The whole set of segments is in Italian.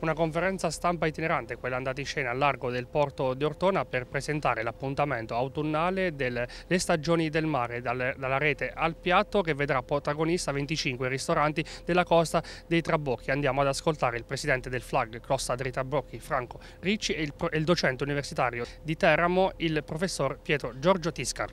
Una conferenza stampa itinerante, quella andata in scena al largo del porto di Ortona per presentare l'appuntamento autunnale delle stagioni del mare, dal, dalla rete al piatto che vedrà protagonista 25 ristoranti della costa dei Trabocchi. Andiamo ad ascoltare il presidente del FLAG Costa dei Trabocchi, Franco Ricci, e il, e il docente universitario di Teramo, il professor Pietro Giorgio Tiscar.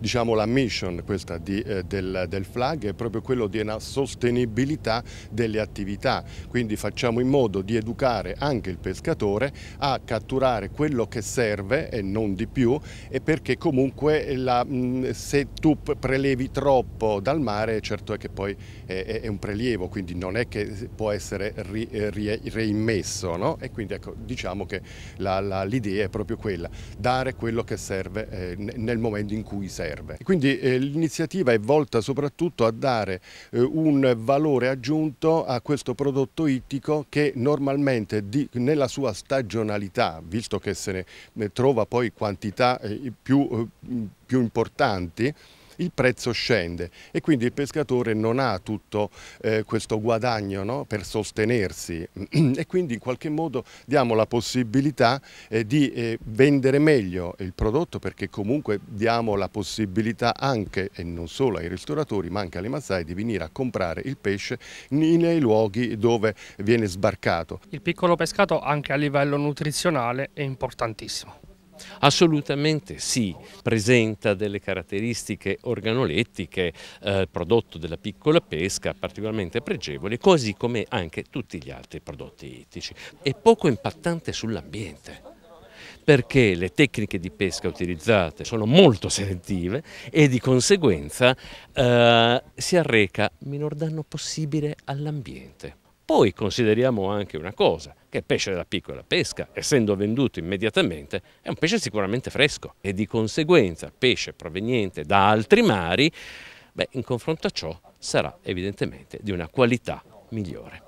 Diciamo la mission questa di, eh, del, del, flag è proprio quello di una sostenibilità delle attività, quindi facciamo in modo di educare anche il pescatore a catturare quello che serve e non di più e perché comunque la, mh, mm, se tu prelevi troppo dal mare certo è che poi è, è un prelievo, quindi non è che può essere ri, eh, ri, reimmesso no? e quindi ecco, diciamo che l'idea è proprio quella, dare quello che serve eh, nel momento in cui lui serve. Quindi eh, l'iniziativa è volta soprattutto a dare eh, un valore aggiunto a questo prodotto ittico che normalmente di, nella sua stagionalità, visto che se ne, ne trova poi quantità eh, più, eh, più importanti, il prezzo scende e quindi il pescatore non ha tutto eh, questo guadagno no? per sostenersi e quindi in qualche modo diamo la possibilità eh, di eh, vendere meglio il prodotto perché comunque diamo la possibilità anche e non solo ai ristoratori ma anche alle mazzai di venire a comprare il pesce nei luoghi dove viene sbarcato. Il piccolo pescato anche a livello nutrizionale è importantissimo. Assolutamente sì, presenta delle caratteristiche organolettiche, eh, prodotto della piccola pesca, particolarmente pregevoli, così come anche tutti gli altri prodotti ittici. È poco impattante sull'ambiente perché le tecniche di pesca utilizzate sono molto selettive e di conseguenza eh, si arreca minor danno possibile all'ambiente. Poi consideriamo anche una cosa, che il pesce della piccola pesca, essendo venduto immediatamente, è un pesce sicuramente fresco e di conseguenza pesce proveniente da altri mari, beh, in confronto a ciò sarà evidentemente di una qualità migliore.